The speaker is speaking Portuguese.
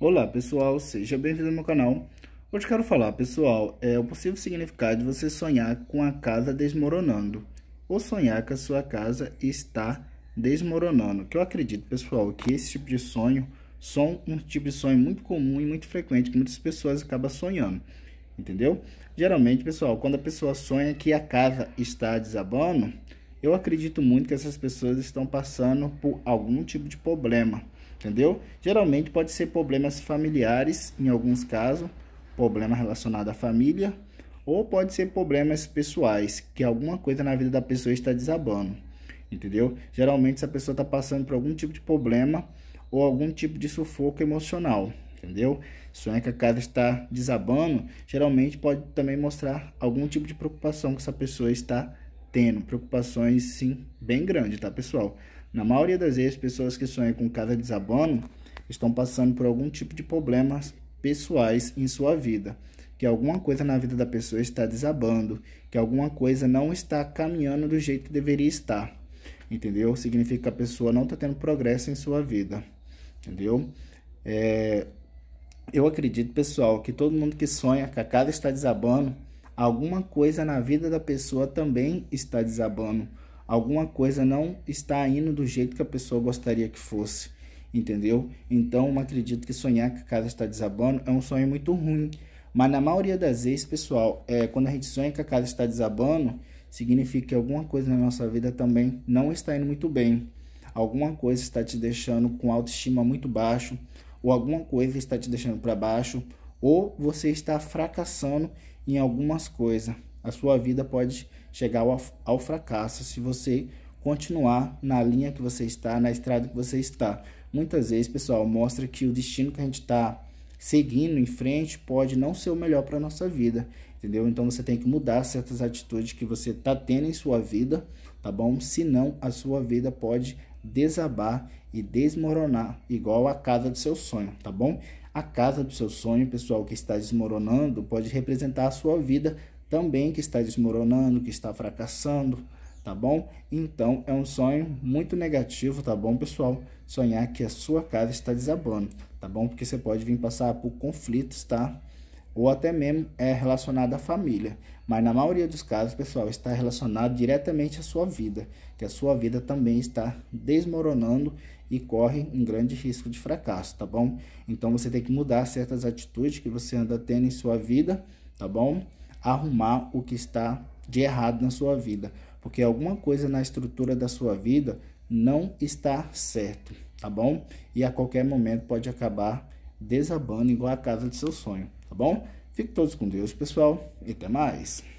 Olá pessoal, seja bem-vindo ao meu canal. Hoje quero falar, pessoal, é o possível significado de você sonhar com a casa desmoronando ou sonhar que a sua casa está desmoronando. Que eu acredito, pessoal, que esse tipo de sonho são um tipo de sonho muito comum e muito frequente que muitas pessoas acabam sonhando, entendeu? Geralmente, pessoal, quando a pessoa sonha que a casa está desabando, eu acredito muito que essas pessoas estão passando por algum tipo de problema entendeu? Geralmente pode ser problemas familiares, em alguns casos, problema relacionado à família, ou pode ser problemas pessoais, que alguma coisa na vida da pessoa está desabando, entendeu? Geralmente essa pessoa está passando por algum tipo de problema ou algum tipo de sufoco emocional, entendeu? Sonha é que a casa está desabando, geralmente pode também mostrar algum tipo de preocupação que essa pessoa está tendo, preocupações sim bem grande, tá pessoal? Na maioria das vezes, pessoas que sonham com casa desabando estão passando por algum tipo de problemas pessoais em sua vida, que alguma coisa na vida da pessoa está desabando, que alguma coisa não está caminhando do jeito que deveria estar. Entendeu? Significa que a pessoa não está tendo progresso em sua vida. Entendeu? É, eu acredito, pessoal, que todo mundo que sonha que a casa está desabando, alguma coisa na vida da pessoa também está desabando alguma coisa não está indo do jeito que a pessoa gostaria que fosse, entendeu? Então, acredito que sonhar que a casa está desabando é um sonho muito ruim. Mas na maioria das vezes, pessoal, é, quando a gente sonha que a casa está desabando, significa que alguma coisa na nossa vida também não está indo muito bem. Alguma coisa está te deixando com autoestima muito baixo, ou alguma coisa está te deixando para baixo, ou você está fracassando em algumas coisas a sua vida pode chegar ao, ao fracasso se você continuar na linha que você está, na estrada que você está. Muitas vezes, pessoal, mostra que o destino que a gente está seguindo em frente pode não ser o melhor para a nossa vida, entendeu? Então você tem que mudar certas atitudes que você está tendo em sua vida, tá bom? Senão a sua vida pode desabar e desmoronar, igual a casa do seu sonho, tá bom? A casa do seu sonho, pessoal, que está desmoronando, pode representar a sua vida também que está desmoronando, que está fracassando, tá bom? Então é um sonho muito negativo, tá bom, pessoal? Sonhar que a sua casa está desabando, tá bom? Porque você pode vir passar por conflitos, tá? Ou até mesmo é relacionado à família. Mas na maioria dos casos, pessoal, está relacionado diretamente à sua vida, que a sua vida também está desmoronando e corre um grande risco de fracasso, tá bom? Então você tem que mudar certas atitudes que você anda tendo em sua vida, tá bom? arrumar o que está de errado na sua vida, porque alguma coisa na estrutura da sua vida não está certo, tá bom? E a qualquer momento pode acabar desabando igual a casa de seu sonho, tá bom? Fiquem todos com Deus, pessoal, e até mais.